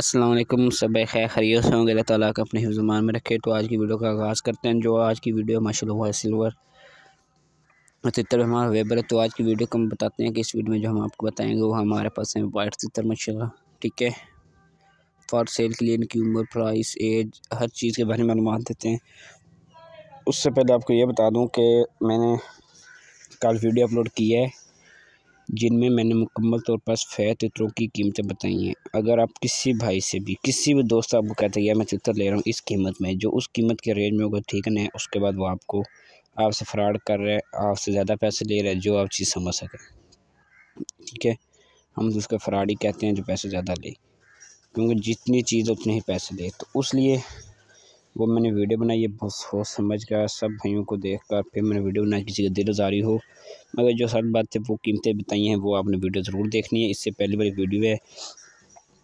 असलम सब खैर खरीत होंगे अल्लाह ताली का अपने जुबान में रखे तो आज की वीडियो का आगाज़ करते हैं जो आज की वीडियो हमारा हुआ हुआ सिल्वर तितर हमारा वेबर है तो आज की वीडियो को हम बताते हैं कि इस वीडियो में जो हम आपको बताएंगे वो हमारे पास है वाइट तितर मछला ठीक है फॉर सेल के लिए इनकी उम्र प्राइस एज हर चीज़ के बारे में मालूम देते हैं उससे पहले आपको ये बता दूँ कि मैंने कल वीडियो अपलोड की है जिनमें मैंने मुकम्मल तौर पर सफ़ेद तितरों की कीमतें बताई हैं अगर आप किसी भाई से भी किसी भी दोस्त आपको कहते हैं यार मैं तितर ले रहा हूँ इस कीमत में जो उस कीमत के रेंज में होगा ठीक नहीं उसके बाद वो आपको आपसे फ्रॉड कर रहे हैं आपसे ज़्यादा पैसे ले रहे हैं जो आप चीज़ समझ सकें ठीक है हम तो उसका फ्रॉड ही कहते हैं जो पैसे ज़्यादा ले क्योंकि जितनी चीज़ उतने ही पैसे ले तो उस लिए वो मैंने वीडियो बनाई है बहुत सोच समझ कर सब भाइयों को देख कर फिर मैंने वीडियो बनाई किसी का दिल जारी हो मगर जो सारी बात है वो कीमतें बताई हैं वो आपने वीडियो ज़रूर देखनी है इससे पहले मेरी वीडियो है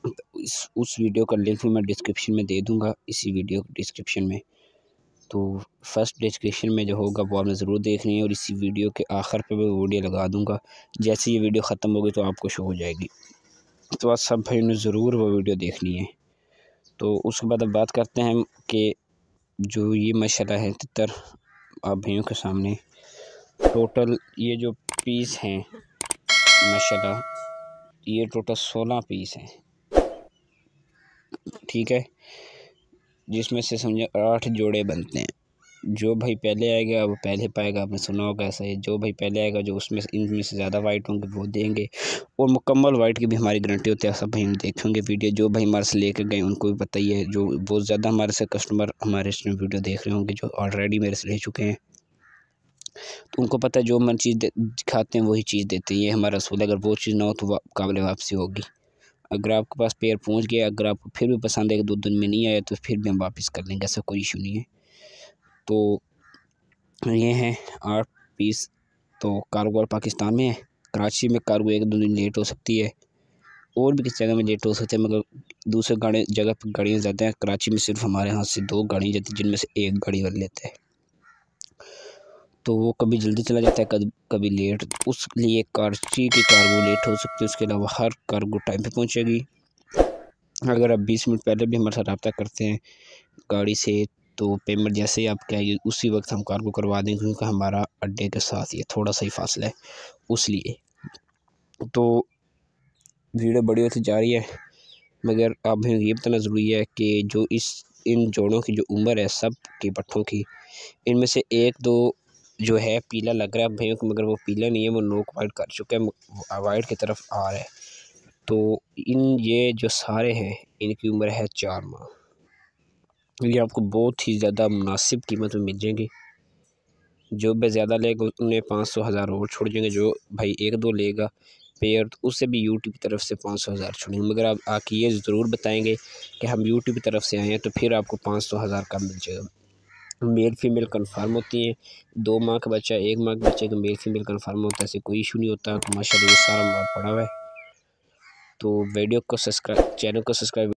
तो इस उस वीडियो का लिंक भी मैं डिस्क्रिप्शन में दे दूँगा इसी वीडियो डिस्क्रिप्शन में तो फर्स्ट डिस्क्रिप्शन में जो होगा वो आपने ज़रूर देखनी है और इसी वीडियो के आखिर पर मैं वीडियो लगा दूँगा जैसे ये वीडियो ख़त्म होगी तो आपको शो हो जाएगी तो आज सब भाई ने ज़रूर वो वीडियो देखनी है तो उसके बाद अब बात करते हैं कि जो ये मसला है तितर आप भाइयों के सामने टोटल ये जो पीस हैं मसला ये टोटल सोलह पीस हैं ठीक है जिसमें से समझो आठ जोड़े बनते हैं जो भाई पहले आएगा वो पहले पाएगा आपने सुना होगा ऐसा ही जो भाई पहले आएगा जो उसमें इनमें से ज़्यादा वाइट होंगे वो देंगे और मुकम्मल वाइट की भी हमारी गारंटी होती है सब भाई हम देखेंगे वीडियो जो भाई हमारे से लेकर गए उनको भी बताइए जो बहुत ज़्यादा हमारे से कस्टमर हमारे इसमें वीडियो देख रहे होंगे जो ऑलरेडी मेरे से ले चुके हैं तो उनको पता है जो मन चीज़ दिखाते हैं वही चीज़ देते हैं ये हमारा असूल अगर वो चीज़ ना हो तो काबिल वापसी होगी अगर आपके पास पेयर पहुंच गया अगर आपको फिर भी पसंद है कि दो दिन में नहीं आया तो फिर भी हम वापस कर लेंगे ऐसा कोई इशू नहीं है तो ये हैं आठ पीस तो कारोबार पाकिस्तान में है कराची में कार्गो एक दो दिन लेट हो सकती है और भी किसी जगह में लेट हो सकते हैं मगर दूसरे गाड़ी जगह पर गाड़ियाँ जाते हैं कराची में सिर्फ हमारे यहाँ से दो गाड़ियाँ जाती हैं जिनमें से एक गाड़ी वाले लेते हैं तो वो कभी जल्दी चला जाता है कभी लेट उस लिए कराची की कार्गो लेट हो सकती है उसके अलावा हर कार्गो टाइम पर पहुँचेगी अगर आप बीस मिनट पहले भी हमारे साथ रबता करते हैं गाड़ी से तो पेमेंट जैसे ही आप कहेंगे उसी वक्त हम कार को करवा देंगे क्योंकि हमारा अड्डे के साथ ये थोड़ा सा ही फासला है उस लिए तो भीड़ बड़ी होती जा रही है मगर अब ये बताना ज़रूरी है कि जो इस इन जोड़ों की जो उम्र है सब के पट्टों की इनमें से एक दो जो है पीला लग रहा है भैया मगर वो पीला नहीं है वो नोक वाइट कर चुका है वाइट की तरफ आ रहा है तो इन ये जो सारे हैं इनकी उम्र है चार माह ये आपको बहुत ही ज़्यादा मुनासिब कीमत में मिल जाएंगे जो भी ज़्यादा लेगा उन्हें पाँच सौ हज़ार और छोड़ जाएंगे जो भाई एक दो लेगा पेयर तो उससे भी यूट्यूब की तरफ से पाँच सौ हज़ार छोड़ेंगे मगर आप आके ये ज़रूर बताएंगे कि हम यूट्यूब की तरफ से आए हैं तो फिर आपको पाँच सौ हज़ार का मिल जाएगा मेल फीमेल कन्फर्म होती हैं दो माह का बच्चा एक माह के बच्चे का मेल फीमेल कन्फर्म होता है ऐसे कोई इशू नहीं होता तो माशा सारा माँ पड़ा हुआ है तो वीडियो को सब्सक्राइब चैनल को सब्सक्राइब